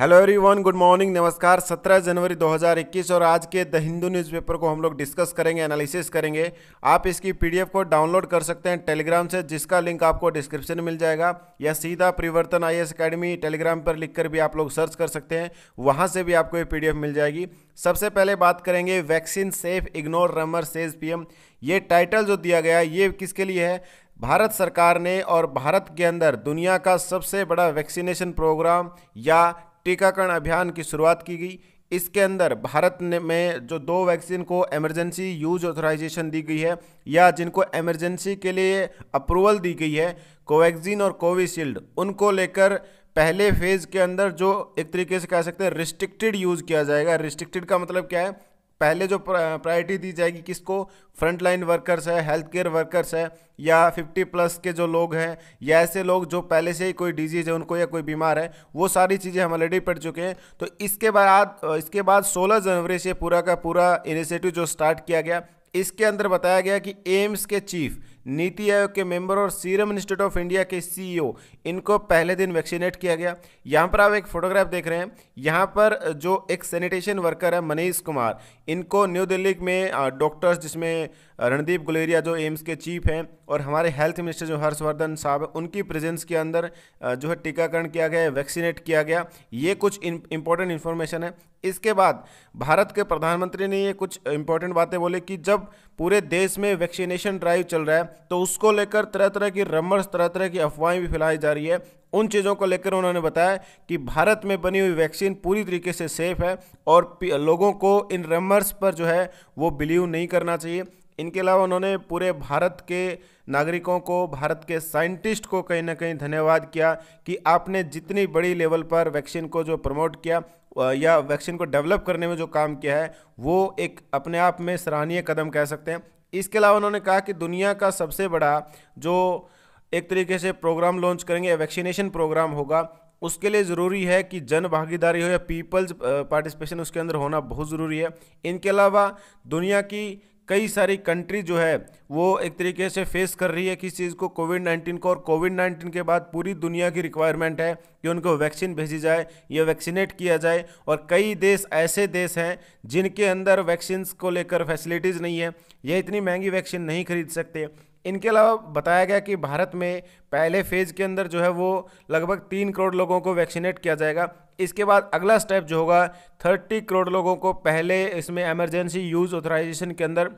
hello everyone good morning नमस्कार 17 जनवरी 2021 और आज के द हिंदू न्यूज़पेपर को हम लोग डिस्कस करेंगे एनालिसिस करेंगे आप इसकी पीडीएफ को डाउनलोड कर सकते हैं टेलीग्राम से जिसका लिंक आपको डिस्क्रिप्शन मिल जाएगा या सीधा परिवर्तन आई अकेडमी टेलीग्राम पर लिखकर भी आप लोग सर्च कर सकते हैं वहाँ से भी आपको ये पी मिल जाएगी सबसे पहले बात करेंगे vaccine safe ignore rumour says P ये टाइटल जो दिया गया ये किसके लिए है भारत सरकार ने और भारत के अंदर दुनिया का सबसे बड़ा वैक्सीनेशन प्रोग्राम या टीकाकरण अभियान की शुरुआत की गई इसके अंदर भारत ने में जो दो वैक्सीन को एमरजेंसी यूज ऑथोराइजेशन दी गई है या जिनको एमरजेंसी के लिए अप्रूवल दी गई है कोवैक्सीन और कोविशील्ड उनको लेकर पहले फेज़ के अंदर जो एक तरीके से कह सकते हैं रिस्ट्रिक्टेड यूज़ किया जाएगा रिस्ट्रिक्टेड का मतलब क्या है पहले जो प्रायोरिटी दी जाएगी किसको फ्रंट लाइन वर्कर्स है हेल्थ केयर वर्कर्स है या 50 प्लस के जो लोग हैं या ऐसे लोग जो पहले से ही कोई डिजीज़ है उनको या कोई बीमार है वो सारी चीज़ें हम ऑलरेडी पढ़ चुके हैं तो इसके बाद इसके बाद 16 जनवरी से पूरा का पूरा इनिशिएटिव जो स्टार्ट किया गया इसके अंदर बताया गया कि एम्स के चीफ़ नीति आयोग के मेंबर और सीरम इंस्टीट्यूट ऑफ इंडिया के सीईओ इनको पहले दिन वैक्सीनेट किया गया यहाँ पर आप एक फोटोग्राफ देख रहे हैं यहाँ पर जो एक सैनिटेशन वर्कर है मनीष कुमार इनको न्यू दिल्ली में डॉक्टर्स जिसमें रणदीप गुलेरिया जो एम्स के चीफ हैं और हमारे हेल्थ मिनिस्टर जो हर्षवर्धन साहब हैं उनकी प्रेजेंस के अंदर जो है टीकाकरण किया गया वैक्सीनेट किया गया ये कुछ इंपॉर्टेंट इन्फॉर्मेशन है इसके बाद भारत के प्रधानमंत्री ने ये कुछ इंपॉर्टेंट बातें बोले कि जब पूरे देश में वैक्सीनेशन ड्राइव चल रहा है तो उसको लेकर तरह तरह की रमर्स तरह तरह की अफवाहें भी फैलाई जा रही है उन चीज़ों को लेकर उन्होंने बताया कि भारत में बनी हुई वैक्सीन पूरी तरीके से सेफ है और लोगों को इन रमर्स पर जो है वो बिलीव नहीं करना चाहिए इनके अलावा उन्होंने पूरे भारत के नागरिकों को भारत के साइंटिस्ट को कहीं ना कहीं धन्यवाद किया कि आपने जितनी बड़ी लेवल पर वैक्सीन को जो प्रमोट किया या वैक्सीन को डेवलप करने में जो काम किया है वो एक अपने आप में सराहनीय कदम कह सकते हैं इसके अलावा उन्होंने कहा कि दुनिया का सबसे बड़ा जो एक तरीके से प्रोग्राम लॉन्च करेंगे वैक्सीनेशन प्रोग्राम होगा उसके लिए ज़रूरी है कि जन भागीदारी हो या पीपल्स पार्टिसिपेशन उसके अंदर होना बहुत ज़रूरी है इनके अलावा दुनिया की कई सारी कंट्री जो है वो एक तरीके से फेस कर रही है किस चीज़ को कोविड नाइन्टीन को और कोविड नाइन्टीन के बाद पूरी दुनिया की रिक्वायरमेंट है कि उनको वैक्सीन भेजी जाए या वैक्सीनेट किया जाए और कई देश ऐसे देश हैं जिनके अंदर वैक्सीन्स को लेकर फैसिलिटीज़ नहीं है यह इतनी महंगी वैक्सीन नहीं खरीद सकते इनके अलावा बताया गया कि भारत में पहले फेज़ के अंदर जो है वो लगभग तीन करोड़ लोगों को वैक्सीनेट किया जाएगा इसके बाद अगला स्टेप जो होगा थर्टी करोड़ लोगों को पहले इसमें एमरजेंसी यूज़ ऑथराइजेशन के अंदर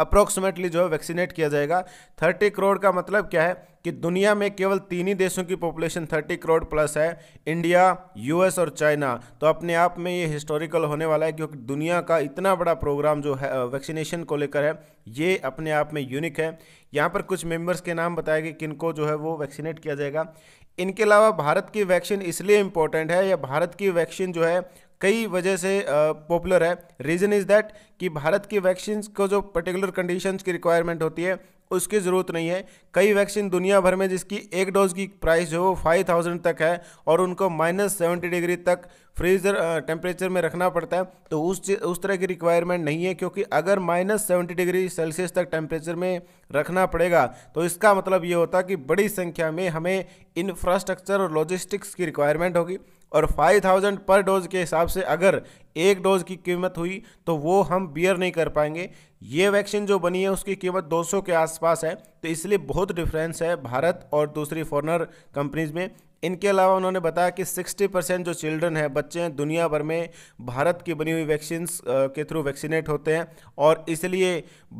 अप्रोक्सीमेटली जो है वैक्सीनेट किया जाएगा थर्टी करोड़ का मतलब क्या है कि दुनिया में केवल तीन ही देशों की पॉपुलेशन थर्टी करोड़ प्लस है इंडिया यूएस और चाइना तो अपने आप में ये हिस्टोरिकल होने वाला है क्योंकि दुनिया का इतना बड़ा प्रोग्राम जो है वैक्सीनेशन को लेकर है ये अपने आप में यूनिक है यहाँ पर कुछ मेम्बर्स के नाम बताए गए किनको जो है वो वैक्सीनेट किया जाएगा इनके अलावा भारत की वैक्सीन इसलिए इम्पोर्टेंट है या भारत की वैक्सीन जो है कई वजह से पॉपुलर है रीज़न इज़ दैट कि भारत की वैक्सीन को जो पर्टिकुलर कंडीशंस की रिक्वायरमेंट होती है उसकी ज़रूरत नहीं है कई वैक्सीन दुनिया भर में जिसकी एक डोज की प्राइस जो वो फाइव थाउजेंड तक है और उनको माइनस सेवेंटी डिग्री तक फ्रीजर टेम्परेचर में रखना पड़ता है तो उस उस तरह की रिक्वायरमेंट नहीं है क्योंकि अगर माइनस सेवेंटी डिग्री सेल्सियस तक टेम्परेचर में रखना पड़ेगा तो इसका मतलब ये होता कि बड़ी संख्या में हमें इंफ्रास्ट्रक्चर और लॉजिस्टिक्स की रिक्वायरमेंट होगी और फाइव थाउजेंड पर डोज के हिसाब से अगर एक डोज की कीमत हुई तो वो हम बियर नहीं कर पाएंगे ये वैक्सीन जो बनी है उसकी कीमत 200 के आसपास है तो इसलिए बहुत डिफरेंस है भारत और दूसरी फॉरनर कंपनीज में इनके अलावा उन्होंने बताया कि 60 परसेंट जो चिल्ड्रन हैं बच्चे हैं दुनिया भर में भारत की बनी हुई वैक्सीन के थ्रू वैक्सीनेट होते हैं और इसलिए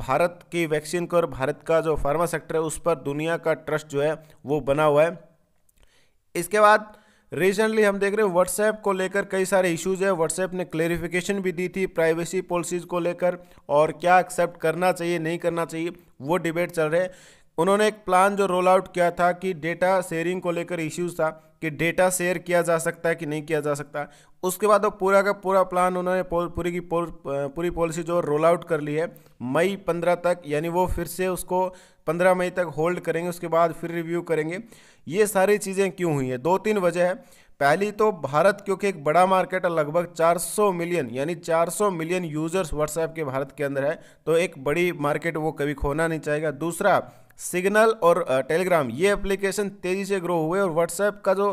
भारत की वैक्सीन को और भारत का जो फार्मा सेक्टर है उस पर दुनिया का ट्रस्ट जो है वो बना हुआ है इसके बाद रिसेंटली हम देख रहे हैं व्हाट्सएप को लेकर कई सारे इश्यूज है व्हाट्सएप ने क्लेरिफिकेशन भी दी थी प्राइवेसी पॉलिसीज़ को लेकर और क्या एक्सेप्ट करना चाहिए नहीं करना चाहिए वो डिबेट चल रहे हैं उन्होंने एक प्लान जो रोल आउट किया था कि डेटा शेयरिंग को लेकर इश्यूज था कि डेटा शेयर किया जा सकता है कि नहीं किया जा सकता उसके बाद वो पूरा का पूरा प्लान उन्होंने पूरी की पूरी पॉलिसी जो रोल आउट कर ली है मई पंद्रह तक यानी वो फिर से उसको पंद्रह मई तक होल्ड करेंगे उसके बाद फिर रिव्यू करेंगे ये सारी चीज़ें क्यों हुई हैं दो तीन वजह है पहली तो भारत क्योंकि एक बड़ा मार्केट है लगभग 400 मिलियन यानी 400 मिलियन यूजर्स व्हाट्सएप के भारत के अंदर है तो एक बड़ी मार्केट वो कभी खोना नहीं चाहेगा दूसरा सिग्नल और टेलीग्राम ये एप्लीकेशन तेज़ी से ग्रो हुए और व्हाट्सएप का जो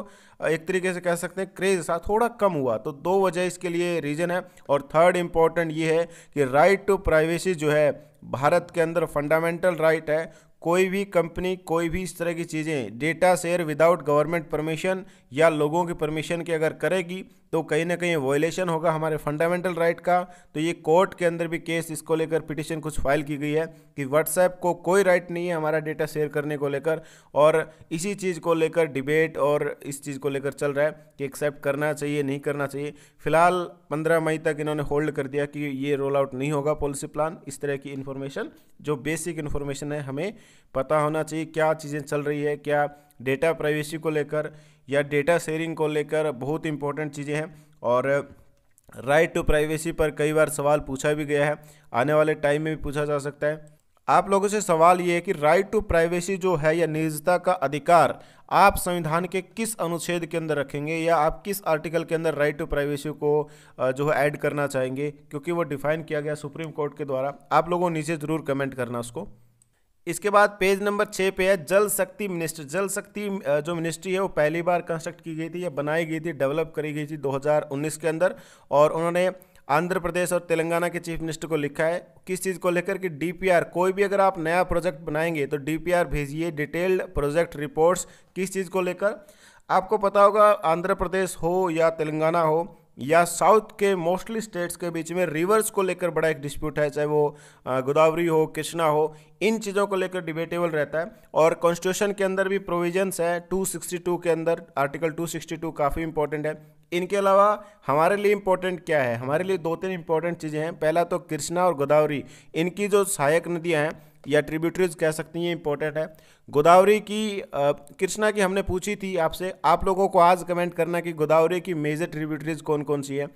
एक तरीके से कह सकते हैं क्रेज था थोड़ा कम हुआ तो दो वजह इसके लिए रीज़न है और थर्ड इम्पॉर्टेंट ये है कि राइट टू प्राइवेसी जो है भारत के अंदर फंडामेंटल राइट है कोई भी कंपनी कोई भी इस तरह की चीज़ें data share without government permission या लोगों की परमिशन के अगर करेगी तो कहीं ना कहीं वॉयलेशन होगा हमारे फंडामेंटल राइट का तो ये कोर्ट के अंदर भी केस इसको लेकर पिटिशन कुछ फाइल की गई है कि व्हाट्सएप को कोई राइट नहीं है हमारा डेटा शेयर करने को लेकर और इसी चीज़ को लेकर डिबेट और इस चीज़ को लेकर चल रहा है कि एक्सेप्ट करना चाहिए नहीं करना चाहिए फिलहाल पंद्रह मई तक इन्होंने होल्ड कर दिया कि ये रोल आउट नहीं होगा पॉलिसी प्लान इस तरह की इन्फॉर्मेशन जो बेसिक इन्फॉर्मेशन है हमें पता होना चाहिए क्या चीज़ें चल रही है क्या डेटा प्राइवेसी को लेकर या डेटा शेयरिंग को लेकर बहुत इंपॉर्टेंट चीज़ें हैं और राइट टू प्राइवेसी पर कई बार सवाल पूछा भी गया है आने वाले टाइम में भी पूछा जा सकता है आप लोगों से सवाल ये है कि राइट टू प्राइवेसी जो है या निजता का अधिकार आप संविधान के किस अनुच्छेद के अंदर रखेंगे या आप किस आर्टिकल के अंदर राइट टू प्राइवेसी को जो है ऐड करना चाहेंगे क्योंकि वो डिफाइन किया गया सुप्रीम कोर्ट के द्वारा आप लोगों नीचे ज़रूर कमेंट करना उसको इसके बाद पेज नंबर छः पे है जल शक्ति मिनिस्ट्री जल शक्ति जो मिनिस्ट्री है वो पहली बार कंस्ट्रक्ट की गई थी या बनाई गई थी डेवलप करी गई थी 2019 के अंदर और उन्होंने आंध्र प्रदेश और तेलंगाना के चीफ मिनिस्टर को लिखा है किस चीज़ को लेकर कि डीपीआर कोई भी अगर आप नया प्रोजेक्ट बनाएंगे तो डी भेजिए डिटेल्ड प्रोजेक्ट रिपोर्ट्स किस चीज़ को लेकर आपको पता होगा आंध्र प्रदेश हो या तेलंगाना हो या साउथ के मोस्टली स्टेट्स के बीच में रिवर्स को लेकर बड़ा एक डिस्प्यूट है चाहे वो गोदावरी हो कृष्णा हो इन चीज़ों को लेकर डिबेटेबल रहता है और कॉन्स्टिट्यूशन के अंदर भी प्रोविजंस है 262 के अंदर आर्टिकल 262 काफ़ी इंपॉर्टेंट है इनके अलावा हमारे लिए इम्पोर्टेंट क्या है हमारे लिए दो तीन इंपॉर्टेंट चीज़ें हैं पहला तो कृष्णा और गोदावरी इनकी जो सहायक नदियाँ हैं या ट्रिब्यूटरीज कह सकती हैं इंपॉर्टेंट है गोदावरी की कृष्णा की हमने पूछी थी आपसे आप लोगों को आज कमेंट करना कि गोदावरी की मेजर ट्रिब्यूटरीज कौन कौन सी है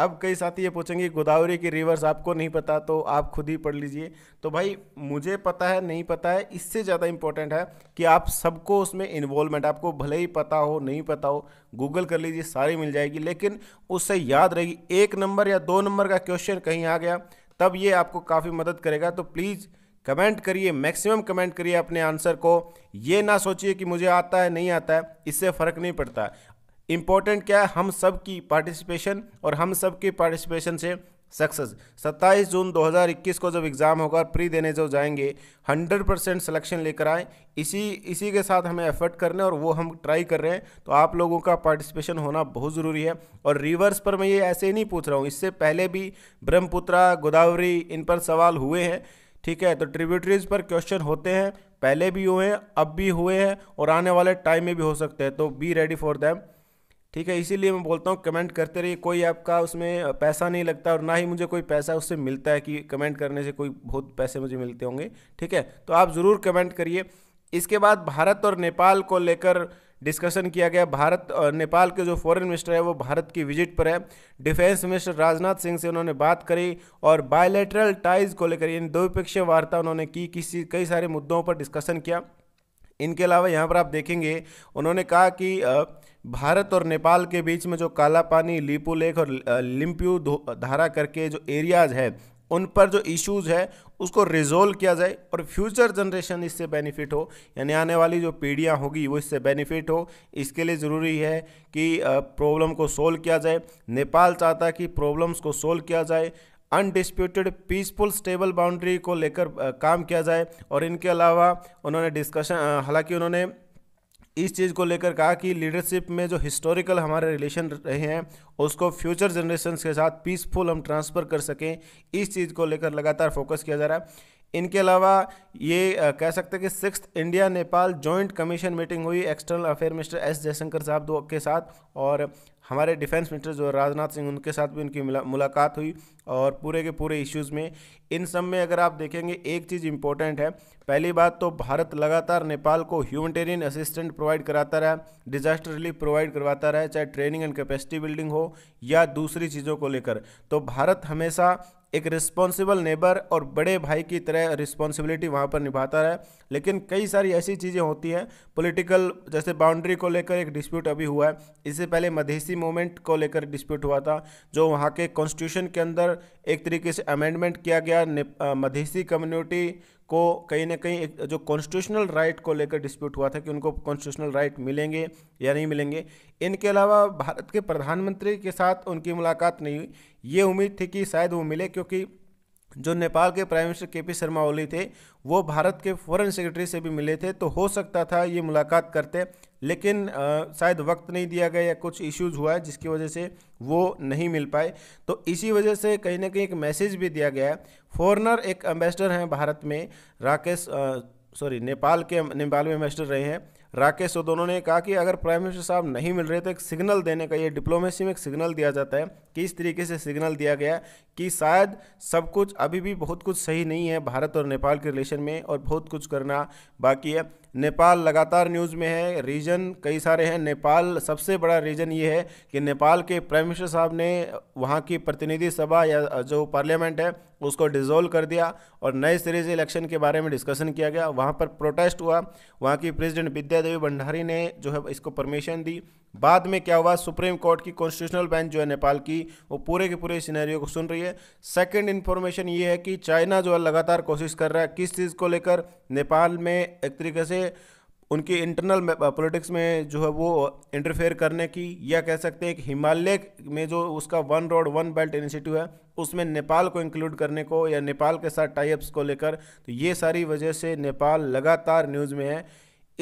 अब कई साथी ये पूछेंगे गोदावरी की रिवर्स आपको नहीं पता तो आप खुद ही पढ़ लीजिए तो भाई मुझे पता है नहीं पता है इससे ज़्यादा इंपॉर्टेंट है कि आप सबको उसमें इन्वॉल्वमेंट आपको भले ही पता हो नहीं पता हो गूगल कर लीजिए सारी मिल जाएगी लेकिन उससे याद रहेगी एक नंबर या दो नंबर का क्वेश्चन कहीं आ गया तब ये आपको काफ़ी मदद करेगा तो प्लीज़ कमेंट करिए मैक्सिमम कमेंट करिए अपने आंसर को ये ना सोचिए कि मुझे आता है नहीं आता है इससे फ़र्क नहीं पड़ता इम्पोर्टेंट क्या है हम सब की पार्टिसिपेशन और हम सब की पार्टिसिपेशन से सक्सेस 27 जून 2021 को जब एग्ज़ाम होगा प्री देने जो जाएंगे 100 परसेंट सलेक्शन लेकर आए इसी इसी के साथ हमें एफर्ट करने और वो हम ट्राई कर रहे हैं तो आप लोगों का पार्टिसिपेशन होना बहुत ज़रूरी है और रिवर्स पर मैं ये ऐसे ही नहीं पूछ रहा हूँ इससे पहले भी ब्रह्मपुत्रा गोदावरी इन पर सवाल हुए हैं ठीक है तो ट्रिब्यूटरीज पर क्वेश्चन होते हैं पहले भी हुए हैं अब भी हुए हैं और आने वाले टाइम में भी हो सकते हैं तो बी रेडी फॉर दैम ठीक है इसीलिए मैं बोलता हूँ कमेंट करते रहिए कोई आपका उसमें पैसा नहीं लगता और ना ही मुझे कोई पैसा उससे मिलता है कि कमेंट करने से कोई बहुत पैसे मुझे मिलते होंगे ठीक है तो आप ज़रूर कमेंट करिए इसके बाद भारत और नेपाल को लेकर डिस्कशन किया गया भारत और नेपाल के जो फॉरेन मिनिस्टर है वो भारत की विजिट पर है डिफेंस मिनिस्टर राजनाथ सिंह से उन्होंने बात करी और बायलैटरल टाइज को लेकर यानी द्विपक्षीय वार्ता उन्होंने की किसी कई सारे मुद्दों पर डिस्कशन किया इनके अलावा यहाँ पर आप देखेंगे उन्होंने कहा कि भारत और नेपाल के बीच में जो काला पानी लीपू लेक और लिम्प्यू धारा करके जो एरियाज है उन पर जो इश्यूज़ है उसको रिजोल्व किया जाए और फ्यूचर जनरेशन इससे बेनिफिट हो यानी आने वाली जो पीढ़ियाँ होगी वो इससे बेनिफिट हो इसके लिए ज़रूरी है कि प्रॉब्लम को सोल्व किया जाए नेपाल चाहता कि प्रॉब्लम्स को सोल्व किया जाए अनडिस्प्यूटेड पीसफुल स्टेबल बाउंड्री को लेकर काम किया जाए और इनके अलावा उन्होंने डिस्कशन हालांकि उन्होंने इस चीज़ को लेकर कहा कि लीडरशिप में जो हिस्टोरिकल हमारे रिलेशन रहे हैं उसको फ्यूचर जनरेशन के साथ पीसफुल हम ट्रांसफ़र कर सकें इस चीज़ को लेकर लगातार फोकस किया जा रहा है इनके अलावा ये कह सकते हैं कि six India Nepal joint commission meeting हुई external affair minister S Jaishankar साहब दो के साथ और हमारे डिफेंस मिनिस्टर जो राजनाथ सिंह उनके साथ भी उनकी मुलाकात हुई और पूरे के पूरे इश्यूज़ में इन सब में अगर आप देखेंगे एक चीज़ इम्पोर्टेंट है पहली बात तो भारत लगातार नेपाल को ह्यूमटेरियन असिस्टेंट प्रोवाइड कराता रहा डिजास्टर रिलीफ प्रोवाइड करवाता रहा चाहे ट्रेनिंग एंड कैपेसिटी बिल्डिंग हो या दूसरी चीज़ों को लेकर तो भारत हमेशा एक रिस्पॉन्सिबल नेबर और बड़े भाई की तरह रिस्पॉन्सिबिलिटी वहाँ पर निभाता रहा लेकिन कई सारी ऐसी चीज़ें होती हैं पॉलिटिकल जैसे बाउंड्री को लेकर एक डिस्प्यूट अभी हुआ है इससे पहले मधेसी मूवमेंट को लेकर डिस्प्यूट हुआ था जो वहाँ के कॉन्स्टिट्यूशन के अंदर एक तरीके से अमेंडमेंट किया गया मधेसी कम्युनिटी को कहीं ना कहीं जो कॉन्स्टिट्यूशनल राइट को लेकर डिस्प्यूट हुआ था कि उनको कॉन्स्टिट्यूशनल राइट मिलेंगे या नहीं मिलेंगे इनके अलावा भारत के प्रधानमंत्री के साथ उनकी मुलाकात नहीं हुई ये उम्मीद थी कि शायद वो मिले क्योंकि जो नेपाल के प्राइम मिनिस्टर के पी शर्मा ओली थे वो भारत के फॉरेन सेक्रेटरी से भी मिले थे तो हो सकता था ये मुलाकात करते लेकिन शायद वक्त नहीं दिया गया या कुछ इश्यूज हुआ है जिसकी वजह से वो नहीं मिल पाए तो इसी वजह से कहीं ना कहीं एक मैसेज भी दिया गया है फॉरनर एक एम्बेसडर हैं भारत में राकेश सॉरी नेपाल के नेपाल में एम्बेसडर रहे हैं राकेश और दोनों ने कहा कि अगर प्राइम मिनिस्टर साहब नहीं मिल रहे तो एक सिग्नल देने का ये डिप्लोमेसी में एक सिग्नल दिया जाता है कि इस तरीके से सिग्नल दिया गया कि शायद सब कुछ अभी भी बहुत कुछ सही नहीं है भारत और नेपाल के रिलेशन में और बहुत कुछ करना बाकी है नेपाल लगातार न्यूज़ में है रीजन कई सारे हैं नेपाल सबसे बड़ा रीजन ये है कि नेपाल के प्राइम मिनिस्टर साहब ने वहाँ की प्रतिनिधि सभा या जो पार्लियामेंट है उसको डिजोल्व कर दिया और नए सिरे से इलेक्शन के बारे में डिस्कशन किया गया वहाँ पर प्रोटेस्ट हुआ वहाँ की प्रेसिडेंट विद्या देवी भंडारी ने जो है इसको परमिशन दी बाद में क्या हुआ सुप्रीम कोर्ट की कॉन्स्टिट्यूशनल बेंच जो है नेपाल की वो पूरे के पूरे सिनेरियो को सुन रही है सेकंड इन्फॉर्मेशन ये है कि चाइना जो है लगातार कोशिश कर रहा है किस चीज़ को लेकर नेपाल में एक तरीके से उनकी इंटरनल पॉलिटिक्स में जो है वो इंटरफेयर करने की या कह सकते हैं कि हिमालय में जो उसका one road one belt initiative है उसमें नेपाल को इंक्लूड करने को या नेपाल के साथ टाइप्स को लेकर तो ये सारी वजह से नेपाल लगातार न्यूज़ में है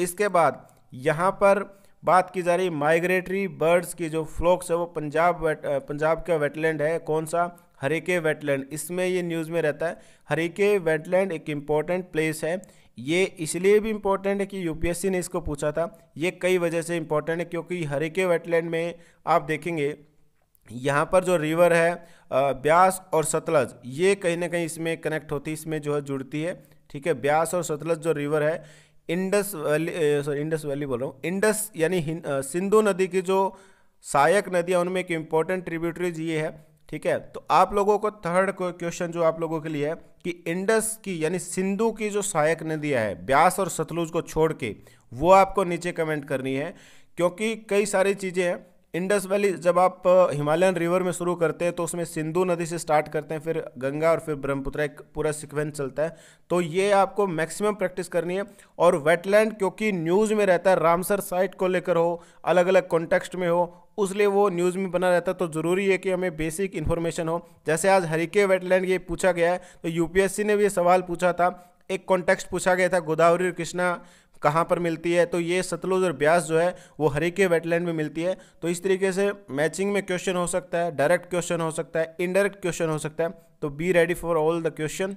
इसके बाद यहाँ पर बात की जा रही माइग्रेटरी बर्ड्स की जो फ्लॉक्स है वो पंजाब वेट uh, पंजाब का वेटलैंड है कौन सा हरीके वेटलैंड इसमें ये न्यूज़ में रहता है हरीके वेटलैंड एक इम्पॉर्टेंट प्लेस है ये इसलिए भी इम्पोर्टेंट है कि यूपीएससी ने इसको पूछा था ये कई वजह से इम्पोर्टेंट है क्योंकि हरिके वेटलैंड में आप देखेंगे यहाँ पर जो रिवर है ब्यास और सतलज ये कहीं ना कहीं इसमें कनेक्ट होती है इसमें जो है जुड़ती है ठीक है ब्यास और सतलज जो रिवर है Indus valley sorry Indus valley बोल रहा हूँ इंडस यानी सिंधु नदी की जो सहायक नदियाँ उनमें एक इम्पॉर्टेंट ट्रिब्यूटरीज ये है ठीक है तो आप लोगों को थर्ड क्वेश्चन जो आप लोगों के लिए है कि इंडस की यानी सिंधु की जो सहायक दिया है ब्यास और सतलुज को छोड़ के वो आपको नीचे कमेंट करनी है क्योंकि कई सारी चीज़ें हैं इंडस वैली जब आप हिमालयन रिवर में शुरू करते हैं तो उसमें सिंधु नदी से स्टार्ट करते हैं फिर गंगा और फिर ब्रह्मपुत्र एक पूरा सिक्वेंस चलता है तो ये आपको मैक्सिमम प्रैक्टिस करनी है और वेटलैंड क्योंकि न्यूज़ में रहता है रामसर साइट को लेकर हो अलग अलग कॉन्टेक्स्ट में हो उसलिए वो न्यूज़ में बना रहता है तो ज़रूरी है कि हमें बेसिक इन्फॉर्मेशन हो जैसे आज हरिके वेटलैंड ये पूछा गया है तो यूपीएससी ने भी ये सवाल पूछा था एक कॉन्टेक्स्ट पूछा गया था गोदावरी और कृष्णा कहाँ पर मिलती है तो ये सतलुज और ब्यास जो है वो हरी के वेटलैंड में मिलती है तो इस तरीके से मैचिंग में क्वेश्चन हो सकता है डायरेक्ट क्वेश्चन हो सकता है इनडायरेक्ट क्वेश्चन हो सकता है तो be ready for all the question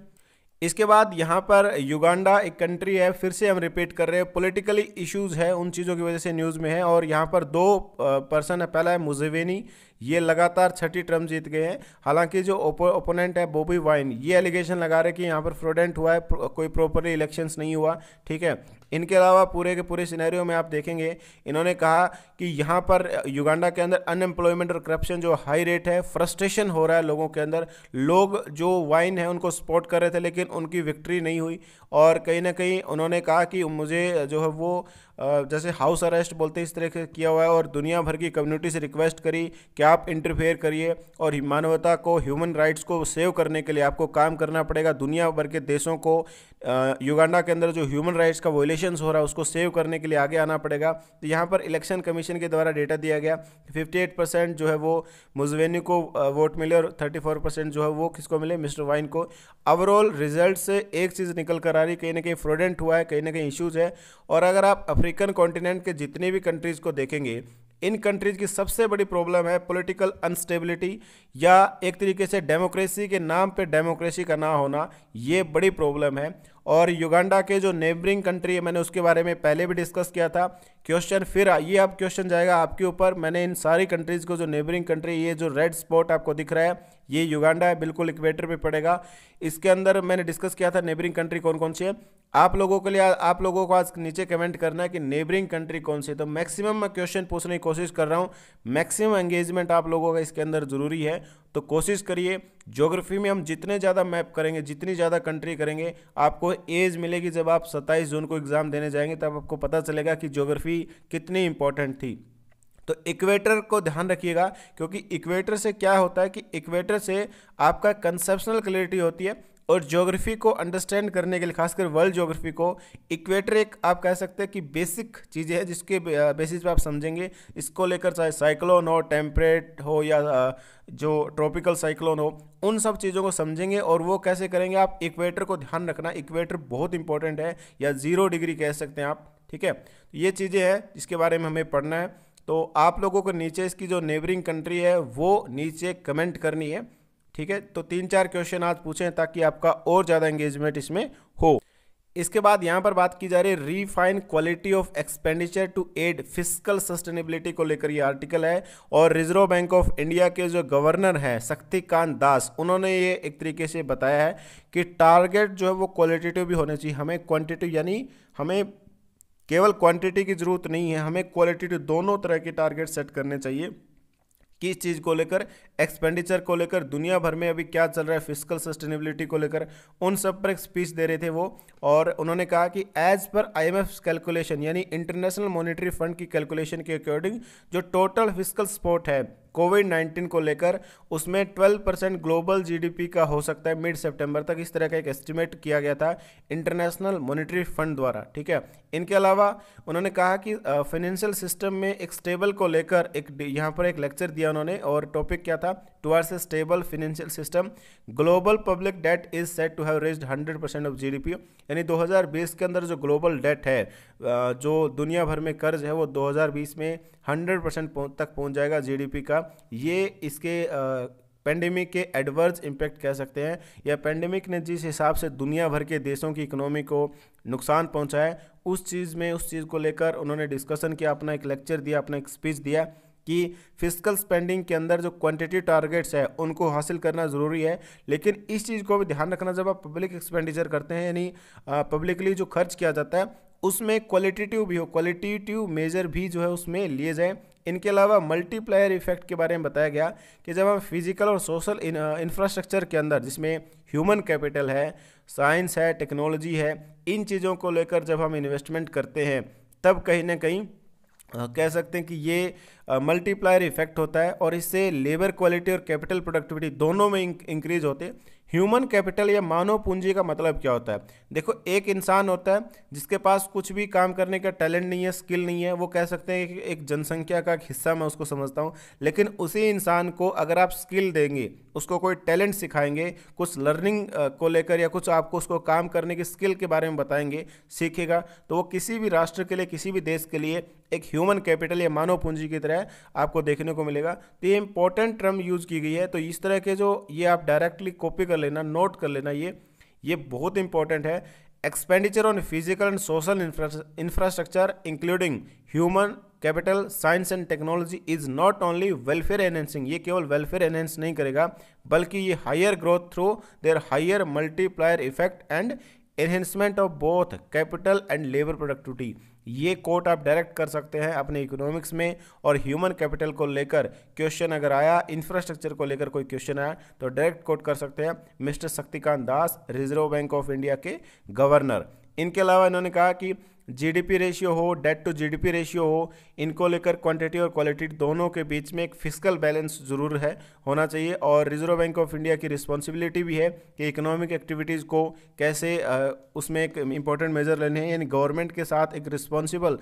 इसके बाद यहाँ पर युगांडा एक कंट्री है फिर से हम रिपीट कर रहे हैं पॉलिटिकली इश्यूज है उन चीज़ों की वजह से न्यूज़ में है और यहाँ पर दो पर्सन है पहला है मुजेवेनी ये लगातार छठी टर्म जीत गए हैं हालांकि जो ओपोनेंट है बोबी वाइन ये एलिगेशन लगा रहे कि यहाँ पर फ्रोडेंट हुआ है कोई प्रॉपरली इलेक्शंस नहीं हुआ ठीक है इनके अलावा पूरे के पूरे सिनेरियो में आप देखेंगे इन्होंने कहा कि यहाँ पर युगांडा के अंदर अनएम्प्लॉयमेंट और करप्शन जो हाई रेट है फ्रस्ट्रेशन हो रहा है लोगों के अंदर लोग जो वाइन है उनको सपोर्ट कर रहे थे लेकिन उनकी विक्ट्री नहीं हुई और कहीं ना कहीं उन्होंने कहा कि मुझे जो है वो जैसे हाउस अरेस्ट बोलते इस तरह से किया हुआ है और दुनिया भर की कम्युनिटी से रिक्वेस्ट करी कि आप इंटरफेयर करिए और मानवता को ह्यूमन राइट्स को सेव करने के लिए आपको काम करना पड़ेगा दुनिया भर के देशों को युगांडा के अंदर जो ह्यूमन राइट्स का वोलेशन हो रहा है उसको सेव करने के लिए आगे आना पड़ेगा तो यहाँ पर इलेक्शन कमीशन के द्वारा डेटा दिया गया फिफ्टी जो है वो मुजवेनी को वोट मिले और थर्टी जो है वो किसको मिले मिस्टर वाइन को ओवरऑल रिजल्ट से एक चीज़ निकल कर आ रही कहीं ना कहीं फ्रोडेंट हुआ है कहीं ना कहीं इश्यूज़ है और अगर आप अफ्रीका अफ्रीकन कॉन्टिनेंट के जितनी भी कंट्रीज़ को देखेंगे इन कंट्रीज़ की सबसे बड़ी प्रॉब्लम है पॉलिटिकल अनस्टेबिलिटी या एक तरीके से डेमोक्रेसी के नाम पे डेमोक्रेसी का ना होना ये बड़ी प्रॉब्लम है और युगांडा के जो नेबरिंग कंट्री है मैंने उसके बारे में पहले भी डिस्कस किया था क्वेश्चन फिर ये अब क्वेश्चन जाएगा आपके ऊपर मैंने इन सारी कंट्रीज़ को जो नेबरिंग कंट्री ये जो रेड स्पॉट आपको दिख रहा है ये युगांडा है बिल्कुल इक्वेटर पे पड़ेगा इसके अंदर मैंने डिस्कस किया था नेबरिंग कंट्री कौन कौन सी है आप लोगों के लिए आप लोगों को आज नीचे कमेंट करना है कि नेबरिंग कंट्री कौन सी है तो मैक्सिमम मैं क्वेश्चन पूछने की कोशिश कर रहा हूँ मैक्सिमम एंगेजमेंट आप लोगों का इसके अंदर ज़रूरी है तो कोशिश करिए ज्योग्राफी में हम जितने ज़्यादा मैप करेंगे जितनी ज़्यादा कंट्री करेंगे आपको एज मिलेगी जब आप सत्ताईस जून को एग्ज़ाम देने जाएंगे तब आपको पता चलेगा कि ज्योग्राफी कितनी इंपॉर्टेंट थी तो इक्वेटर को ध्यान रखिएगा क्योंकि इक्वेटर से क्या होता है कि इक्वेटर से आपका कंसेप्शनल क्लियरिटी होती है और ज्योग्राफी को अंडरस्टैंड करने के लिए खासकर वर्ल्ड ज्योग्राफी को इक्वेटर एक आप कह सकते हैं कि बेसिक चीज़ें हैं जिसके बेसिस पे आप समझेंगे इसको लेकर चाहे साइक्लोन हो टेम्परेट हो या जो ट्रॉपिकल साइक्लोन हो उन सब चीज़ों को समझेंगे और वो कैसे करेंगे आप इक्वेटर को ध्यान रखना इक्वेटर बहुत इंपॉर्टेंट है या ज़ीरो डिग्री कह सकते हैं आप ठीक है ये चीज़ें हैं जिसके बारे में हमें पढ़ना है तो आप लोगों को नीचे इसकी जो नेबरिंग कंट्री है वो नीचे कमेंट करनी है ठीक है तो तीन चार क्वेश्चन आज पूछें ताकि आपका और ज़्यादा एंगेजमेंट इसमें हो इसके बाद यहाँ पर बात की जा रही है refine quality of expenditure to aid physical sustainability को लेकर ये आर्टिकल है और रिजर्व बैंक ऑफ इंडिया के जो गवर्नर हैं शक्तिकांत दास उन्होंने ये एक तरीके से बताया है कि टारगेट जो है वो क्वालिटेटिव भी होने चाहिए हमें क्वांटिटिव यानी हमें केवल क्वांटिटी की ज़रूरत नहीं है हमें क्वालिटी दोनों तरह के टारगेट सेट करने चाहिए किस चीज़ को लेकर एक्सपेंडिचर को लेकर दुनिया भर में अभी क्या चल रहा है फिजिकल सस्टेनेबिलिटी को लेकर उन सब पर एक स्पीच दे रहे थे वो और उन्होंने कहा कि एज पर आईएमएफ कैलकुलेशन यानी इंटरनेशनल मॉनेटरी फंड की कैलकुलेशन के अकॉर्डिंग जो टोटल फिजिकल सपोर्ट है कोविड 19 को लेकर उसमें 12 परसेंट ग्लोबल जीडीपी का हो सकता है मिड सितंबर तक इस तरह का एक एस्टिमेट किया गया था इंटरनेशनल मॉनेटरी फंड द्वारा ठीक है इनके अलावा उन्होंने कहा कि फाइनेंशियल सिस्टम में एक स्टेबल को लेकर एक यहाँ पर एक लेक्चर दिया उन्होंने और टॉपिक क्या था towards a stable financial system global public debt is said to have reached 100% of GDP यानी 2020 के अंदर जो ग्लोबल डेट है जो दुनिया भर में कर्ज है वो 2020 में 100 परसेंट तक पहुंच जाएगा पी का ये इसके पेंडेमिक के एडवर्स इम्पैक्ट कह सकते हैं या पेंडेमिक ने जिस हिसाब से दुनिया भर के देशों की इकोनॉमी को नुकसान पहुँचाया उस चीज़ में उस चीज़ को लेकर उन्होंने डिस्कशन किया अपना एक लेक्चर दिया अपना एक स्पीच दिया कि फिजिकल स्पेंडिंग के अंदर जो क्वांटिटी टारगेट्स है उनको हासिल करना ज़रूरी है लेकिन इस चीज़ को भी ध्यान रखना जब आप पब्लिक एक्सपेंडिचर करते हैं यानी पब्लिकली जो खर्च किया जाता है उसमें क्वालिटेटिव भी हो क्वालिटेटिव मेजर भी जो है उसमें लिए जाएँ इनके अलावा मल्टीप्लायर इफेक्ट के बारे में बताया गया कि जब हम फिजिकल और सोशल इंफ्रास्ट्रक्चर के अंदर जिसमें ह्यूमन कैपिटल है साइंस है टेक्नोलॉजी है इन चीज़ों को लेकर जब हम इन्वेस्टमेंट करते हैं तब कहीं ना कहीं कह सकते हैं कि ये मल्टीप्लायर इफेक्ट होता है और इससे लेबर क्वालिटी और कैपिटल प्रोडक्टिविटी दोनों में इंक्रीज होते हैं ह्यूमन कैपिटल या मानव पूंजी का मतलब क्या होता है देखो एक इंसान होता है जिसके पास कुछ भी काम करने का टैलेंट नहीं है स्किल नहीं है वो कह सकते हैं कि एक जनसंख्या का एक हिस्सा मैं उसको समझता हूँ लेकिन उसी इंसान को अगर आप स्किल देंगे उसको कोई टैलेंट सिखाएंगे कुछ लर्निंग को लेकर या कुछ आपको उसको काम करने की स्किल के बारे में बताएंगे सीखेगा तो वो किसी भी राष्ट्र के लिए किसी भी देश के लिए एक ह्यूमन कैपिटल या मानव पूंजी की तरह आपको देखने को मिलेगा तो ये इंपॉर्टेंट टर्म यूज़ की गई है तो इस तरह के जो ये आप डायरेक्टली कॉपी कर लेना नोट कर लेना ये ये बहुत इंपॉर्टेंट है expenditure on physical and social infrastructure including human capital science and technology is not only welfare enhancing ये केवल वेलफेयर एनहेंस नहीं करेगा बल्कि ये higher growth through their higher multiplier effect and enhancement of both capital and labour productivity ये quote आप direct कर सकते हैं अपने इकोनॉमिक्स में और ह्यूमन कैपिटल को लेकर क्वेश्चन अगर आया इंफ्रास्ट्रक्चर को लेकर कोई क्वेश्चन आया तो डायरेक्ट कोट कर सकते हैं mister Shaktikanta Das reserve bank of India के गवर्नर इनके अलावा इन्होंने कहा कि जीडीपी रेशियो हो डेट टू जीडीपी रेशियो हो इनको लेकर क्वांटिटी और क्वालिटी दोनों के बीच में एक फिजिकल बैलेंस जरूर है होना चाहिए और रिजर्व बैंक ऑफ इंडिया की रिस्पॉन्सिबिलिटी भी है कि इकोनॉमिक एक्टिविटीज़ को कैसे उसमें एक इम्पॉर्टेंट मेजर लेने हैं यानी गवर्नमेंट के साथ एक रिस्पॉन्सिबल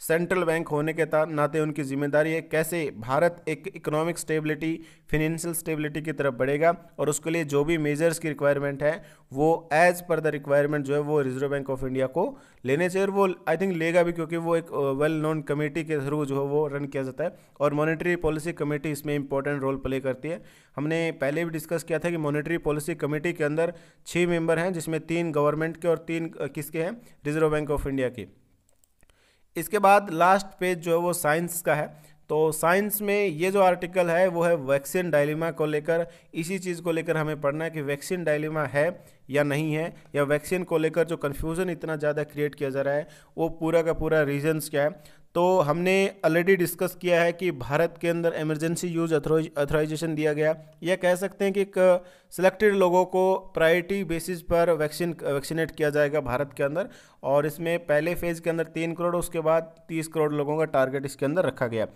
सेंट्रल बैंक होने के नाते उनकी जिम्मेदारी है कैसे भारत एक इकोनॉमिक स्टेबिलिटी फिनेंशियल स्टेबिलिटी की तरफ बढ़ेगा और उसके लिए जो भी मेजर्स की रिक्वायरमेंट है वो एज पर द रिक्वायरमेंट जो है वो रिजर्व बैंक ऑफ इंडिया को लेने चाहिए और वो आई थिंक लेगा भी क्योंकि वो एक वेल नोन कमेटी के थ्रू जो है वो रन किया जाता है और मॉनिटरी पॉलिसी कमेटी इसमें इंपॉर्टेंट रोल प्ले करती है हमने पहले भी डिस्कस किया था कि मॉनिटरी पॉलिसी कमेटी के अंदर छः मेंबर हैं जिसमें तीन गवर्नमेंट के और तीन किसके हैं रिजर्व बैंक ऑफ इंडिया के इसके बाद लास्ट पेज जो है वो साइंस का है तो साइंस में ये जो आर्टिकल है वो है वैक्सीन डायलिमा को लेकर इसी चीज़ को लेकर हमें पढ़ना है कि वैक्सीन डायलिमा है या नहीं है या वैक्सीन को लेकर जो कन्फ्यूज़न इतना ज़्यादा क्रिएट किया जा रहा है वो पूरा का पूरा रीजन्स क्या है तो हमने ऑलरेडी डिस्कस किया है कि भारत के अंदर इमरजेंसी यूज अथोराइजेशन दिया गया या कह सकते हैं कि सिलेक्टेड लोगों को प्रायोरिटी बेसिस पर वैक्सीन वैक्सीनेट किया जाएगा भारत के अंदर और इसमें पहले फेज़ के अंदर तीन करोड़ उसके बाद तीस करोड़ लोगों का टारगेट इसके अंदर रखा गया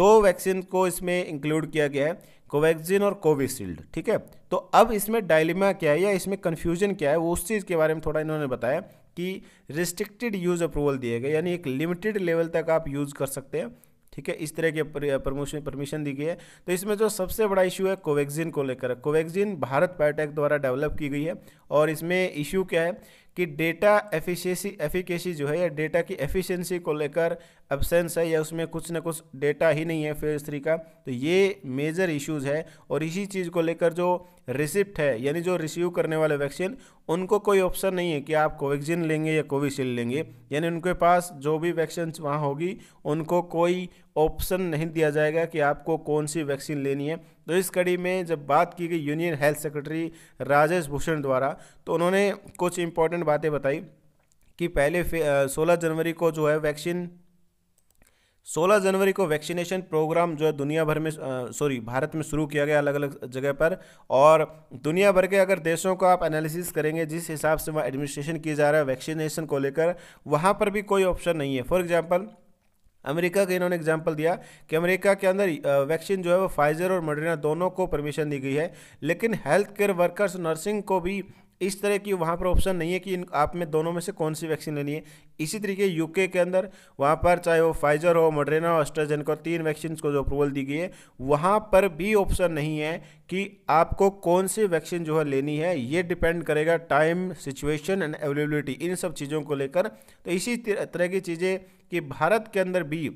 दो वैक्सीन को इसमें इंक्लूड किया गया है कोवैक्सिन और कोविशील्ड ठीक है तो अब इसमें डायलिमा क्या है या इसमें कन्फ्यूजन क्या है वो उस चीज़ के बारे में थोड़ा इन्होंने बताया कि रिस्ट्रिक्टेड यूज़ अप्रूवल दिए गए यानी एक लिमिटेड लेवल तक आप यूज़ कर सकते हैं ठीक है इस तरह के प्रमोशन परमिशन दी गई है तो इसमें जो सबसे बड़ा इशू है कोवैक्सिन को लेकर कोवैक्सिन भारत बायोटेक द्वारा डेवलप की गई है और इसमें इशू क्या है कि डेटा एफिशिएसी एफिकेसी जो है या डेटा की एफिशिएंसी को लेकर एबसेंस है या उसमें कुछ ना कुछ डेटा ही नहीं है फेज थ्री का तो ये मेजर इश्यूज है और इसी चीज़ को लेकर जो रिसिप्ट है यानी जो रिसीव करने वाले वैक्सीन उनको कोई ऑप्शन नहीं है कि आप कोवैक्सीन लेंगे या कोविशील्ड लेंगे यानी उनके पास जो भी वैक्सीन वहाँ होगी उनको कोई ऑप्शन नहीं दिया जाएगा कि आपको कौन सी वैक्सीन लेनी है तो इस कड़ी में जब बात की गई union health secretary Rajesh Bhushan द्वारा तो उन्होंने कुछ इंपॉर्टेंट बातें बताई कि पहले सोलह जनवरी को जो है वैक्सीन 16 जनवरी को वैक्सीनेशन प्रोग्राम जो है दुनिया भर में सॉरी भारत में शुरू किया गया अलग अलग जगह पर और दुनिया भर के अगर देशों को आप एनालिसिस करेंगे जिस हिसाब से वहाँ एडमिनिस्ट्रेशन किया जा रहा है वैक्सीनेशन को लेकर वहाँ पर भी कोई ऑप्शन नहीं है फॉर एग्जाम्पल अमेरिका का इन्होंने एग्जाम्पल दिया कि अमेरिका के अंदर वैक्सीन जो है वो फाइजर और मॉडर्ना दोनों को परमिशन दी गई है लेकिन हेल्थ केयर वर्कर्स नर्सिंग को भी इस तरह की वहाँ पर ऑप्शन नहीं है कि इन आप में दोनों में से कौन सी वैक्सीन लेनी है इसी तरीके यूके के अंदर वहाँ पर चाहे वो फाइजर हो मोडरेना हो एस्ट्राजेन को तीन वैक्सीन को जो अप्रूवल दी गई है वहाँ पर भी ऑप्शन नहीं है कि आपको कौन सी वैक्सीन जो है लेनी है ये डिपेंड करेगा टाइम सिचुएशन एंड अवेलेबिलिटी इन सब चीज़ों को लेकर तो इसी तरह की चीज़ें कि भारत के अंदर भी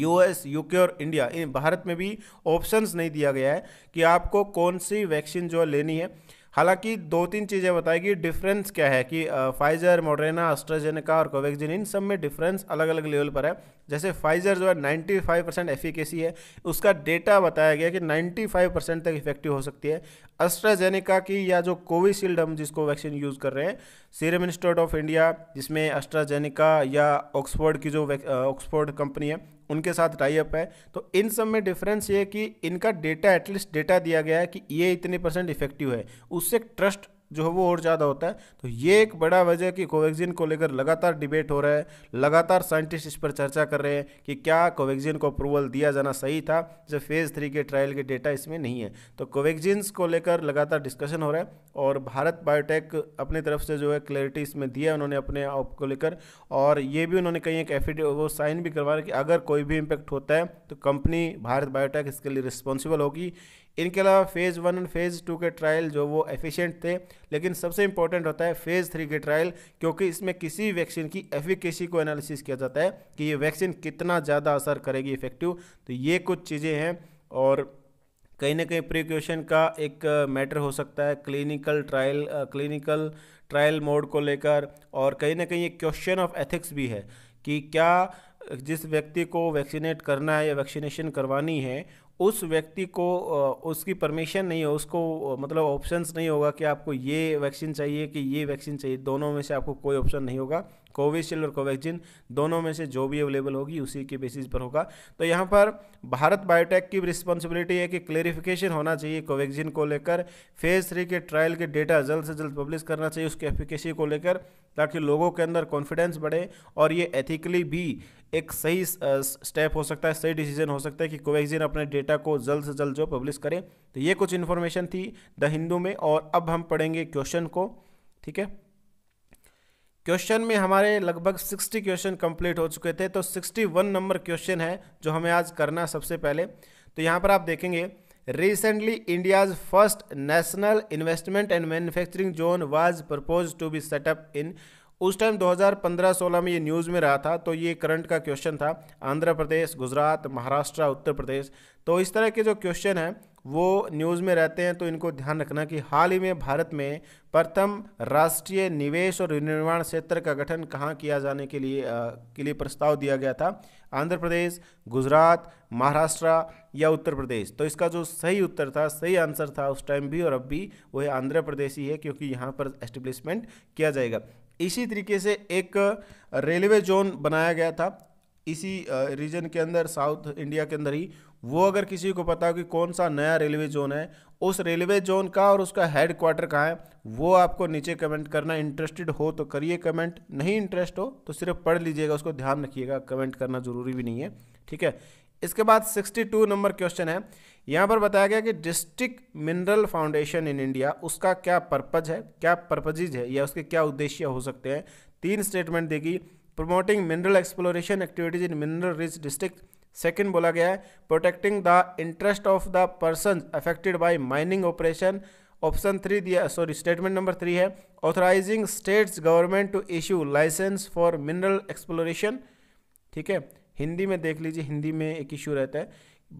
यूएस यूके और इंडिया इन भारत में भी ऑप्शंस नहीं दिया गया है कि आपको कौन सी वैक्सीन जो लेनी है हालांकि दो तीन चीज़ें बताई कि डिफरेंस क्या है कि फाइजर मोडरेना अस्ट्राजेनिका और कोवैक्जिन इन सब में डिफरेंस अलग अलग लेवल पर है जैसे फाइजर जो है 95 परसेंट एफिकेसी है उसका डेटा बताया गया कि 95 परसेंट तक इफेक्टिव हो सकती है अस्ट्राजेनिका की या जो कोविशील्ड हम जिसको वैक्सीन यूज़ कर रहे हैं सीरम इंस्टीट्यूट ऑफ इंडिया जिसमें अस्ट्राजेनिका या ऑक्सफोर्ड की जो ऑक्सफोर्ड कंपनी है उनके साथ टाई अप है तो इन सब में डिफरेंस ये है कि इनका डेटा एटलीस्ट डेटा दिया गया है कि ये इतने परसेंट इफेक्टिव है उससे ट्रस्ट जो है वो और ज़्यादा होता है तो ये एक बड़ा वजह है कि कोवैक्सीन को लेकर लगातार डिबेट हो रहा है लगातार साइंटिस्ट इस पर चर्चा कर रहे हैं कि क्या कोवैक्सीन को अप्रूवल दिया जाना सही था जब फेज़ थ्री के ट्रायल के डेटा इसमें नहीं है तो कोवैक्सीन्स को लेकर लगातार डिस्कशन हो रहा है और भारत बायोटेक अपनी तरफ से जो है क्लैरिटी इसमें दिया उन्होंने अपने आप को लेकर और ये भी उन्होंने कहीं एक एफिडेविट वो साइन भी करवा रहे कि अगर कोई भी इम्पैक्ट होता है तो कंपनी भारत बायोटेक इसके लिए रिस्पॉन्सिबल होगी इनके अलावा phase one and phase two के ट्रायल जो वो एफिशिएंट थे लेकिन सबसे इंपॉर्टेंट होता है फ़ेज़ थ्री के ट्रायल क्योंकि इसमें किसी वैक्सीन की एफिकेसी को एनालिसिस किया जाता है कि ये वैक्सीन कितना ज़्यादा असर करेगी इफेक्टिव तो ये कुछ चीज़ें हैं और कहीं ना कहीं प्रिक्यूशन का एक मैटर हो सकता है clinical trial clinical trial mode को लेकर और कहीं ना कहीं ये क्वेश्चन ऑफ एथिक्स भी है कि क्या जिस व्यक्ति को वैक्सीनेट करना है या वैक्सीनेशन करवानी है उस व्यक्ति को उसकी परमिशन नहीं हो उसको मतलब ऑप्शंस नहीं होगा कि आपको ये वैक्सीन चाहिए कि ये वैक्सीन चाहिए दोनों में से आपको कोई ऑप्शन नहीं होगा कोविशील्ड और कोवैक्सिन दोनों में से जो भी अवेलेबल होगी उसी के बेसिस पर होगा तो यहाँ पर भारत बायोटेक की रिस्पॉन्सिबिलिटी है कि क्लेरिफिकेशन होना चाहिए कोवैक्सिन को लेकर फेज़ थ्री के ट्रायल के डेटा जल्द से जल्द पब्लिश करना चाहिए उसके एफिकेसी को लेकर ताकि लोगों के अंदर कॉन्फिडेंस बढ़े और ये एथिकली भी एक सही स्टेप हो सकता है सही डिसीजन हो सकता है कि कोवैक्सिन अपने डेटा को जल्द से जल्द जो पब्लिश करें तो ये कुछ इन्फॉर्मेशन थी द हिंदू में और अब हम पढ़ेंगे क्वेश्चन को ठीक है क्वेश्चन में हमारे लगभग 60 क्वेश्चन कंप्लीट हो चुके थे तो 61 नंबर क्वेश्चन है जो हमें आज करना सबसे पहले तो यहाँ पर आप देखेंगे recently india's first national investment and manufacturing zone was proposed to be set up in उस टाइम 2015-16 में ये न्यूज़ में रहा था तो ये करंट का क्वेश्चन था आंध्र प्रदेश गुजरात महाराष्ट्र उत्तर प्रदेश तो इस तरह के जो क्वेश्चन हैं वो न्यूज़ में रहते हैं तो इनको ध्यान रखना कि हाल ही में भारत में प्रथम राष्ट्रीय निवेश और विनिर्माण क्षेत्र का गठन कहाँ किया जाने के लिए आ, के लिए प्रस्ताव दिया गया था आंध्र प्रदेश गुजरात महाराष्ट्र या उत्तर प्रदेश तो इसका जो सही उत्तर था सही आंसर था उस टाइम भी और अब भी वह आंध्र प्रदेश ही है क्योंकि यहाँ पर एस्टेब्लिशमेंट किया जाएगा इसी तरीके से एक रेलवे जोन बनाया गया था इसी रीजन के अंदर साउथ इंडिया के अंदर ही वो अगर किसी को पता हो कि कौन सा नया रेलवे जोन है उस रेलवे जोन का और उसका हेड क्वार्टर कहाँ है वो आपको नीचे कमेंट करना इंटरेस्टेड हो तो करिए कमेंट नहीं इंटरेस्ट हो तो सिर्फ पढ़ लीजिएगा उसको ध्यान रखिएगा कमेंट करना ज़रूरी भी नहीं है ठीक है इसके बाद 62 नंबर क्वेश्चन है यहाँ पर बताया गया कि district mineral foundation in India उसका क्या पर्पज है क्या पर्पजिज है या उसके क्या उद्देश्य हो सकते हैं तीन स्टेटमेंट देगी promoting mineral exploration activities in mineral rich district second बोला गया है protecting the interest of the person affected by mining operation option three दिया सॉरी स्टेटमेंट नंबर थ्री है authorising states government to issue licence for mineral exploration ठीक है हिंदी में देख लीजिए हिंदी में एक इश्यू रहता है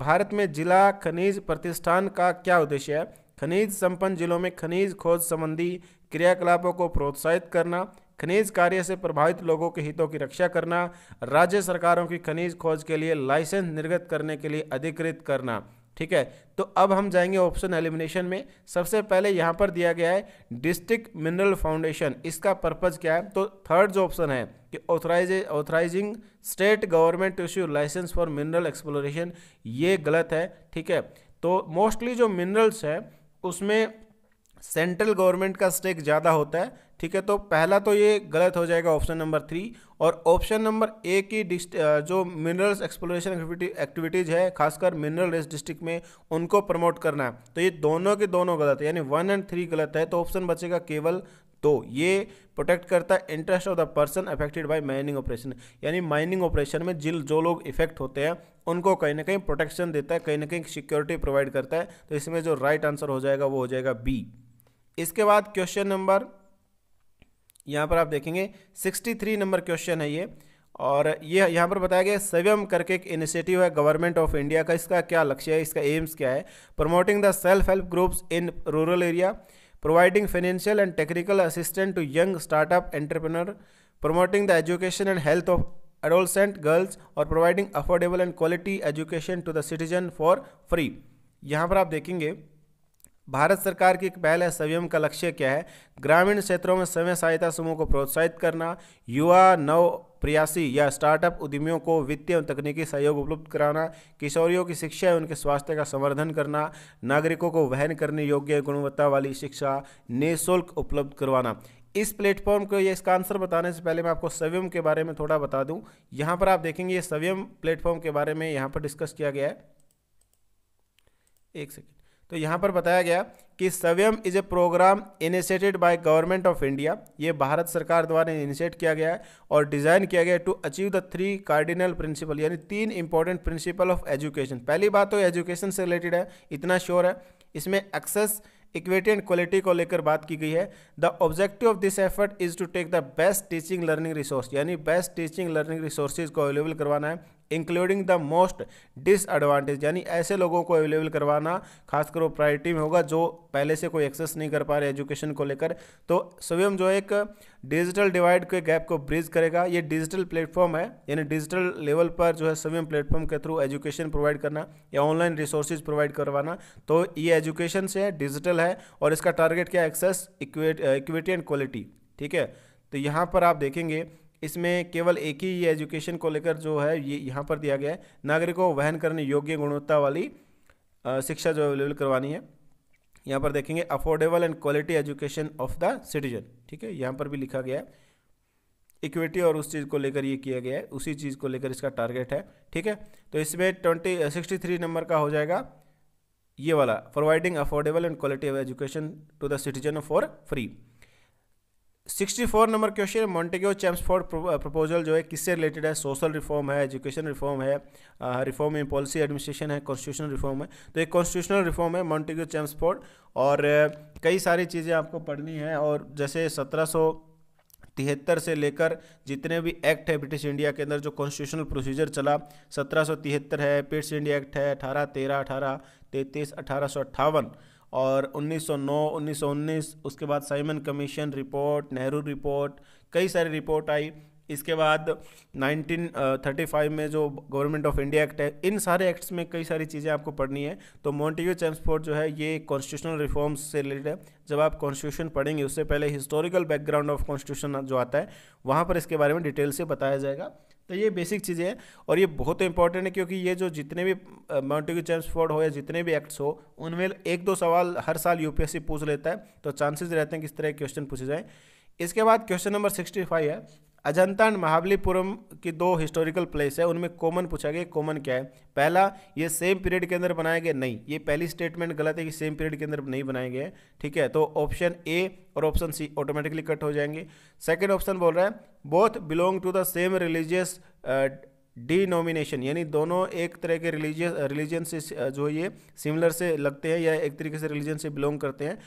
भारत में जिला खनिज प्रतिष्ठान का क्या उद्देश्य है खनिज संपन्न जिलों में खनिज खोज संबंधी क्रियाकलापों को प्रोत्साहित करना खनिज कार्य से प्रभावित लोगों के हितों की रक्षा करना राज्य सरकारों की खनिज खोज के लिए लाइसेंस निर्गत करने के लिए अधिकृत करना ठीक है तो अब हम जाएंगे ऑप्शन एलिमिनेशन में सबसे पहले यहाँ पर दिया गया है डिस्ट्रिक्ट मिनरल फाउंडेशन इसका पर्पज़ क्या है तो थर्ड जो ऑप्शन है कि authorise authorising state government issue licence for mineral exploration ये गलत है ठीक है तो मोस्टली जो मिनरल्स है उसमें सेंट्रल गवर्नमेंट का स्टेक ज़्यादा होता है ठीक है तो पहला तो ये गलत हो जाएगा ऑप्शन नंबर थ्री और ऑप्शन नंबर ए की जो मिनरल्स एक्सप्लोरेशन एक्टिविटीज़ है खासकर मिनरल रेस डिस्ट्रिक्ट में उनको प्रमोट करना है तो ये दोनों के दोनों गलत है यानी वन एंड थ्री गलत है तो ऑप्शन बचेगा केवल तो ये प्रोटेक्ट करता है interest of the person affected by mining operation यानी माइनिंग ऑपरेशन में जिल जो लोग इफेक्ट होते हैं उनको कहीं ना कहीं प्रोटेक्शन देता है कहीं ना कहीं सिक्योरिटी प्रोवाइड करता है तो इसमें जो राइट right आंसर हो जाएगा वो हो जाएगा बी इसके बाद क्वेश्चन नंबर यहाँ पर आप देखेंगे 63 नंबर क्वेश्चन है ये और ये यहाँ पर बताया गया सवयम करके एक इनिशिएटिव है गवर्नमेंट ऑफ इंडिया का इसका क्या लक्ष्य है इसका एम्स क्या है promoting the self help groups in rural area providing financial and technical assistant to young startup entrepreneur promoting the education and health of adolescent girls और providing affordable and quality education to the citizen for free यहाँ पर आप देखेंगे भारत सरकार की एक पहल है संयम का लक्ष्य क्या है ग्रामीण क्षेत्रों में स्वयं सहायता समूह को प्रोत्साहित करना युवा नव प्रयासी या स्टार्टअप उद्यमियों को वित्तीय और तकनीकी सहयोग उपलब्ध कराना किशोरियों की शिक्षा एवं उनके स्वास्थ्य का संवर्धन करना नागरिकों को वहन करने योग्य गुणवत्ता वाली शिक्षा निःशुल्क उपलब्ध करवाना इस प्लेटफॉर्म को ये इसका आंसर बताने से पहले मैं आपको सवयम के बारे में थोड़ा बता दूं यहाँ पर आप देखेंगे ये सवयम प्लेटफॉर्म के बारे में यहाँ पर डिस्कस किया गया है एक सेकेंड तो यहाँ पर बताया गया कि सव्यम is a programme initiated by government of India ये भारत सरकार द्वारा इनिशिएट किया गया है और डिज़ाइन किया गया to achieve the three cardinal principle यानी तीन इंपॉर्टेंट प्रिंसिपल ऑफ एजुकेशन पहली बात तो एजुकेशन से रिलेटेड है इतना श्योर है इसमें एक्सेस इक्विटी एंड क्वालिटी को लेकर बात की गई है the objective of this effort is to take the best teaching learning resource यानी बेस्ट टीचिंग लर्निंग रिसोर्सेज को अवेलेबल करवाना है इंक्लूडिंग द मोस्ट डिसएडवांटेज यानी ऐसे लोगों को अवेलेबल करवाना खासकर वो प्रायोरिटी में होगा जो पहले से कोई एक्सेस नहीं कर पा रहे एजुकेशन को लेकर तो स्वयं जो एक डिजिटल डिवाइड के गैप को ब्रिज करेगा ये डिजिटल प्लेटफॉर्म है यानी डिजिटल लेवल पर जो है स्वयं प्लेटफॉर्म के थ्रू एजुकेशन प्रोवाइड करना या ऑनलाइन रिसोर्सेज प्रोवाइड करवाना तो ये एजुकेशन से है डिजिटल है और इसका टारगेट क्या है एक्सेस इक्विटी एंड क्वालिटी ठीक है तो यहाँ पर आप देखेंगे इसमें केवल एक ही ये एजुकेशन को लेकर जो है ये यहाँ पर दिया गया है नागरिकों को वहन करने योग्य गुणवत्ता वाली शिक्षा जो अवेलेबल करवानी है यहाँ पर देखेंगे affordable and quality education of the citizen ठीक है यहाँ पर भी लिखा गया है इक्विटी और उस चीज़ को लेकर ये किया गया है उसी चीज़ को लेकर इसका टारगेट है ठीक है तो इसमें ट्वेंटी सिक्सटी थ्री नंबर का हो जाएगा ये वाला providing affordable and quality of education to the citizen for free sixty four number question Montagu Chelmsford proposal जो है किससे रिलेटेड है सोशल रिफॉर्म है एजुकेशन रिफॉर्म है रिफॉर्म इन पॉलिसी एडमिनिस्ट्रेशन है कॉन्स्टिट्यूशनल रिफॉर्म है तो एक कॉन्स्टिट्यूशनल रिफॉर्म है मॉन्टेगो चैम्सफोर्ड और uh, कई सारी चीज़ें आपको पढ़नी है और जैसे सत्रह सौ तिहत्तर से लेकर जितने भी एक्ट है ब्रिटिश इंडिया के अंदर जो कॉन्स्टिट्यूशनल प्रोसीजर चला सत्रह सौ तिहत्तर है पिट्स इंडिया एक्ट है अठारह तेरह अठारह तैंतीस अठारह सौ अट्ठावन और 1909, 1919 उसके बाद Simon commission report Nehru report कई सारी रिपोर्ट आई इसके बाद 1935 में जो गवर्नमेंट ऑफ इंडिया एक्ट है इन सारे एक्ट्स में कई सारी चीज़ें आपको पढ़नी है तो मॉन्टेग्यू चैम्सफोर्ड जो है ये कॉन्स्टिट्यूशनल रिफॉर्म्स से रिलेटेड है जब आप कॉन्स्टिट्यूशन पढ़ेंगे उससे पहले हिस्टोरिकल बैकग्राउंड ऑफ कॉन्स्टिट्यूशन जो आता है वहाँ पर इसके बारे में डिटेल से बताया जाएगा तो ये बेसिक चीज़ें हैं और ये बहुत इंपॉर्टेंट है क्योंकि ये जो जितने भी मॉन्टेग्यू चैम्स फोर्ड हो या जितने भी एक्ट्स हो उनमें एक दो सवाल हर साल यूपीएससी पूछ लेता है तो चांसेस रहते हैं कि इस तरह के क्वेश्चन पूछे जाएँ इसके बाद क्वेश्चन नंबर सिक्सटी फाइव है अजंता एंड महाबलीपुरम की दो हिस्टोरिकल प्लेस है उनमें कॉमन पूछा गया कॉमन क्या है पहला ये सेम पीरियड के अंदर बनाया गया नहीं ये पहली स्टेटमेंट गलत है कि सेम पीरियड के अंदर नहीं बनाए गए ठीक है तो ऑप्शन ए और ऑप्शन सी ऑटोमेटिकली कट हो जाएंगे सेकेंड ऑप्शन बोल रहा है both belong to the same religious denomination यानी दोनों एक तरह के रिलीजियस रिलीजन से uh, जो ये सिमिलर से लगते हैं या एक तरीके से रिलीजन से बिलोंग करते हैं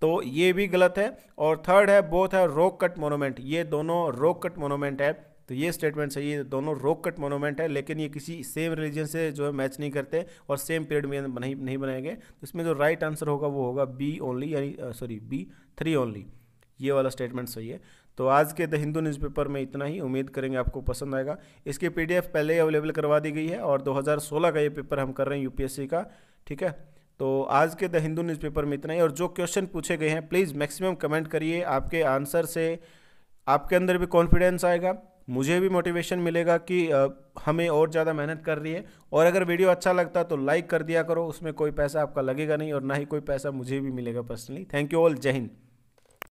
तो ये भी गलत है और थर्ड है बोथ है रोक कट मोनोमेंट ये दोनों रोक कट मोनोमेंट है तो ये स्टेटमेंट सही है दोनों रोक कट मोनोमेंट है लेकिन ये किसी सेम रिलीजन से जो है मैच नहीं करते और सेम पीरियड में नहीं नहीं बनाएंगे तो इसमें जो राइट आंसर होगा वो होगा बी ओनली यानी सॉरी बी थ्री ओनली ये वाला स्टेटमेंट सही है तो आज के द हिंदू न्यूज़पेपर में इतना ही उम्मीद करेंगे आपको पसंद आएगा इसकी पीडीएफ पहले ही अवेलेबल करवा दी गई है और 2016 का ये पेपर हम कर रहे हैं यूपीएससी का ठीक है तो आज के द हिंदू न्यूज़पेपर में इतना ही और जो क्वेश्चन पूछे गए हैं प्लीज़ मैक्सिमम कमेंट करिए आपके आंसर से आपके अंदर भी कॉन्फिडेंस आएगा मुझे भी मोटिवेशन मिलेगा कि हमें और ज़्यादा मेहनत कर रही है और अगर वीडियो अच्छा लगता तो लाइक कर दिया करो उसमें कोई पैसा आपका लगेगा नहीं और ना ही कोई पैसा मुझे भी मिलेगा पर्सनली थैंक यू ऑल जय हिंद